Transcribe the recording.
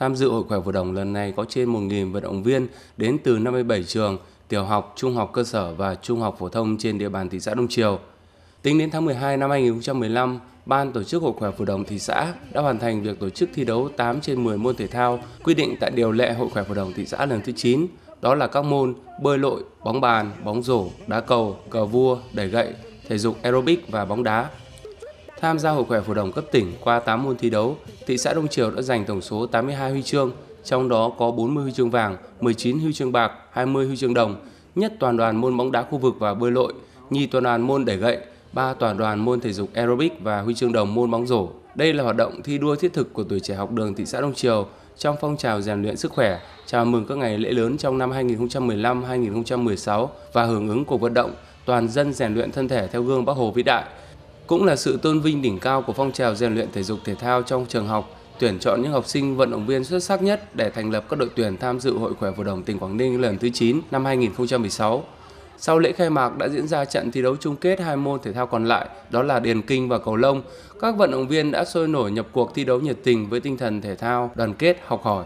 Tham dự Hội khỏe phổ đồng lần này có trên 1.000 vận động viên đến từ 57 trường, tiểu học, trung học cơ sở và trung học phổ thông trên địa bàn thị xã Đông Triều. Tính đến tháng 12 năm 2015, Ban tổ chức Hội khỏe phổ đồng thị xã đã hoàn thành việc tổ chức thi đấu 8 trên 10 môn thể thao quy định tại điều lệ Hội khỏe phổ đồng thị xã lần thứ 9, đó là các môn bơi lội, bóng bàn, bóng rổ, đá cầu, cờ vua, đẩy gậy, thể dục aerobic và bóng đá. Tham gia hội khỏe phổ đồng cấp tỉnh qua 8 môn thi đấu, thị xã Đông Triều đã giành tổng số 82 huy chương, trong đó có 40 huy chương vàng, 19 huy chương bạc, 20 huy chương đồng, nhất toàn đoàn môn bóng đá khu vực và bơi lội, nhì toàn đoàn môn đẩy gậy, ba toàn đoàn môn thể dục aerobic và huy chương đồng môn bóng rổ. Đây là hoạt động thi đua thiết thực của tuổi trẻ học đường thị xã Đông Triều trong phong trào rèn luyện sức khỏe, chào mừng các ngày lễ lớn trong năm 2015-2016 và hưởng ứng cuộc vận động toàn dân rèn luyện thân thể theo gương Bác Hồ vĩ đại cũng là sự tôn vinh đỉnh cao của phong trào rèn luyện thể dục thể thao trong trường học, tuyển chọn những học sinh vận động viên xuất sắc nhất để thành lập các đội tuyển tham dự Hội khỏe Phổ đồng tỉnh Quảng Ninh lần thứ 9 năm 2016. Sau lễ khai mạc đã diễn ra trận thi đấu chung kết hai môn thể thao còn lại, đó là điền kinh và cầu lông. Các vận động viên đã sôi nổi nhập cuộc thi đấu nhiệt tình với tinh thần thể thao, đoàn kết, học hỏi.